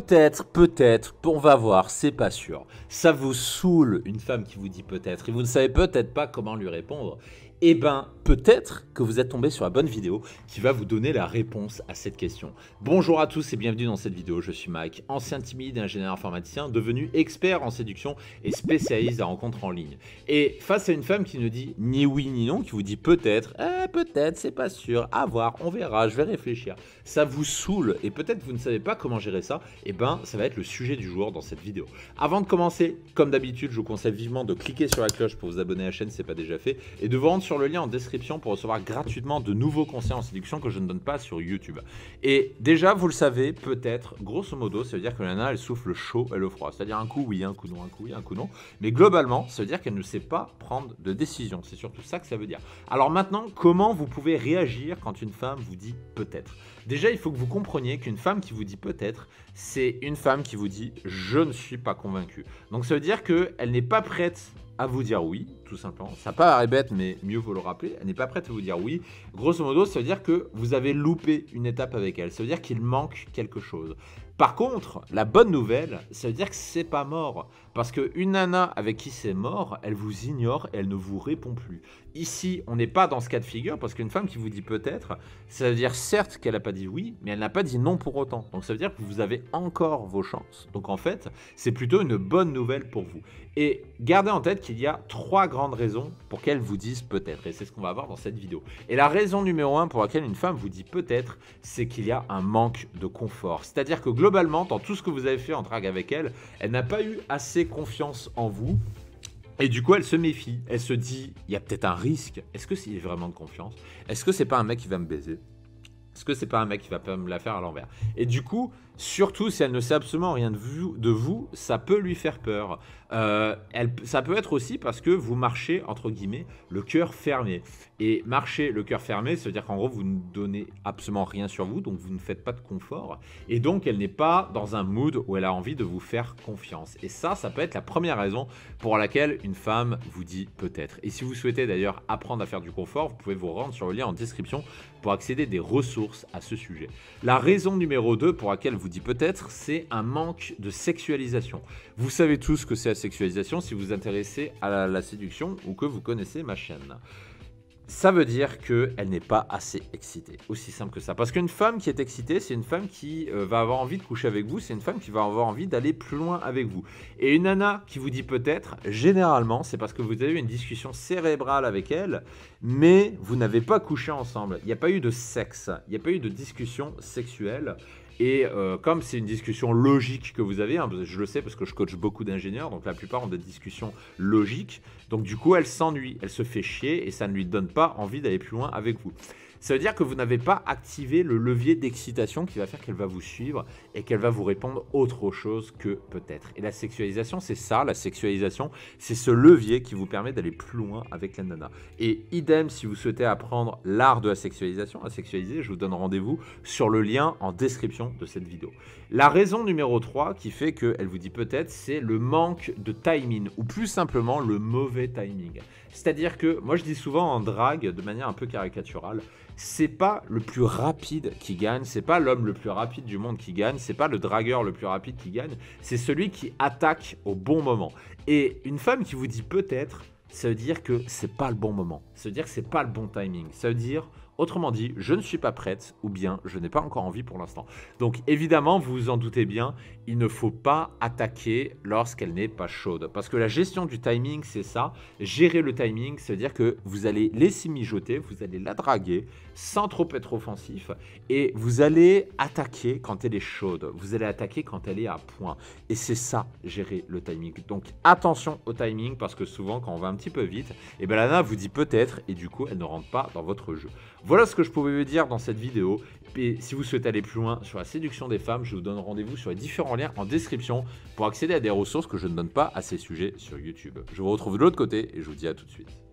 peut-être, peut-être, on va voir, c'est pas sûr. Ça vous saoule une femme qui vous dit peut-être et vous ne savez peut-être pas comment lui répondre. Et eh ben, peut-être que vous êtes tombé sur la bonne vidéo qui va vous donner la réponse à cette question. Bonjour à tous et bienvenue dans cette vidéo. Je suis Mike, ancien timide ingénieur informaticien, devenu expert en séduction et spécialiste à rencontres en ligne. Et face à une femme qui ne dit ni oui ni non, qui vous dit peut-être, eh, peut-être, c'est pas sûr, à voir, on verra, je vais réfléchir. Ça vous saoule et peut-être vous ne savez pas comment gérer ça. et eh ben, ça va être le sujet du jour dans cette vidéo. Avant de commencer, comme d'habitude, je vous conseille vivement de cliquer sur la cloche pour vous abonner à la chaîne, si ce c'est pas déjà fait, et de vous rendre sur le lien en description pour recevoir gratuitement de nouveaux conseils en séduction que je ne donne pas sur YouTube. Et déjà, vous le savez, peut-être, grosso modo, ça veut dire que la nana, elle souffle chaud et le froid. C'est-à-dire un coup oui, un coup non, un coup oui, un coup non. Mais globalement, ça veut dire qu'elle ne sait pas prendre de décision. C'est surtout ça que ça veut dire. Alors maintenant, comment vous pouvez réagir quand une femme vous dit peut-être Déjà, il faut que vous compreniez qu'une femme qui vous dit peut-être, c'est une femme qui vous dit je ne suis pas convaincue. Donc ça veut dire qu'elle n'est pas prête à vous dire oui, tout simplement. Ça paraît bête, mais mieux vaut le rappeler. Elle n'est pas prête à vous dire oui. Grosso modo, ça veut dire que vous avez loupé une étape avec elle. Ça veut dire qu'il manque quelque chose. Par contre, la bonne nouvelle, ça veut dire que c'est pas mort. Parce qu'une nana avec qui c'est mort, elle vous ignore et elle ne vous répond plus. Ici, on n'est pas dans ce cas de figure, parce qu'une femme qui vous dit peut-être, ça veut dire certes qu'elle n'a pas dit oui, mais elle n'a pas dit non pour autant. Donc ça veut dire que vous avez encore vos chances. Donc en fait, c'est plutôt une bonne nouvelle pour vous. Et gardez en tête qu'il y a trois grandes raisons pour qu'elle vous dise peut-être. Et c'est ce qu'on va voir dans cette vidéo. Et la raison numéro un pour laquelle une femme vous dit peut-être, c'est qu'il y a un manque de confort. C'est-à-dire que globalement, dans tout ce que vous avez fait en drague avec elle, elle n'a pas eu assez confiance en vous. Et du coup, elle se méfie. Elle se dit, il y a peut-être un risque. Est-ce que c'est vraiment de confiance Est-ce que c'est pas un mec qui va me baiser Est-ce que c'est pas un mec qui va pas me la faire à l'envers Et du coup, Surtout si elle ne sait absolument rien de vous, ça peut lui faire peur. Euh, ça peut être aussi parce que vous marchez, entre guillemets, le cœur fermé. Et marcher le cœur fermé, ça veut dire qu'en gros, vous ne donnez absolument rien sur vous, donc vous ne faites pas de confort. Et donc, elle n'est pas dans un mood où elle a envie de vous faire confiance. Et ça, ça peut être la première raison pour laquelle une femme vous dit peut-être. Et si vous souhaitez d'ailleurs apprendre à faire du confort, vous pouvez vous rendre sur le lien en description pour accéder des ressources à ce sujet. La raison numéro 2 pour laquelle vous vous dit peut-être, c'est un manque de sexualisation. Vous savez tous que c'est la sexualisation si vous vous intéressez à la, séduction ou que vous connaissez ma chaîne ça veut dire qu'elle n'est pas assez excitée. Aussi simple que ça. Parce qu'une femme qui est excitée, c'est une femme qui euh, va avoir envie de coucher avec vous, c'est une femme qui va avoir envie d'aller plus loin avec vous. Et une nana qui vous dit peut-être, généralement, c'est parce que vous avez eu une discussion cérébrale avec elle, mais vous n'avez pas couché ensemble. Il n'y a pas eu de sexe, il n'y a pas eu de discussion sexuelle. Et euh, comme c'est une discussion logique que vous avez, hein, je le sais parce que je coach beaucoup d'ingénieurs, donc la plupart ont des discussions logiques. Donc du coup, elle s'ennuie, elle se fait chier et ça ne lui donne pas envie d'aller plus loin avec vous. Ça veut dire que vous n'avez pas activé le levier d'excitation qui va faire qu'elle va vous suivre et qu'elle va vous répondre autre chose que peut-être. Et la sexualisation, c'est ça, la sexualisation, c'est ce levier qui vous permet d'aller plus loin avec la nana. Et idem, si vous souhaitez apprendre l'art de la sexualisation, à sexualiser, je vous donne rendez-vous sur le lien en description de cette vidéo. La raison numéro 3 qui fait qu'elle vous dit peut-être, c'est le manque de timing, ou plus simplement le mauvais timing. C'est-à-dire que, moi je dis souvent en drague, de manière un peu caricaturale, c'est pas le plus rapide qui gagne, c'est pas l'homme le plus rapide du monde qui gagne, c'est pas le dragueur le plus rapide qui gagne, c'est celui qui attaque au bon moment. Et une femme qui vous dit peut-être, ça veut dire que c'est pas le bon moment, ça veut dire que c'est pas le bon timing, ça veut dire Autrement dit, je ne suis pas prête ou bien je n'ai pas encore envie pour l'instant. Donc évidemment, vous vous en doutez bien, il ne faut pas attaquer lorsqu'elle n'est pas chaude. Parce que la gestion du timing, c'est ça. Gérer le timing, c'est-à-dire que vous allez laisser mijoter, vous allez la draguer sans trop être offensif et vous allez attaquer quand elle est chaude. Vous allez attaquer quand elle est à point. Et c'est ça, gérer le timing. Donc attention au timing parce que souvent quand on va un petit peu vite, et eh ben, vous dit peut-être et du coup elle ne rentre pas dans votre jeu. Voilà ce que je pouvais vous dire dans cette vidéo. Et si vous souhaitez aller plus loin sur la séduction des femmes, je vous donne rendez-vous sur les différents liens en description pour accéder à des ressources que je ne donne pas à ces sujets sur YouTube. Je vous retrouve de l'autre côté et je vous dis à tout de suite.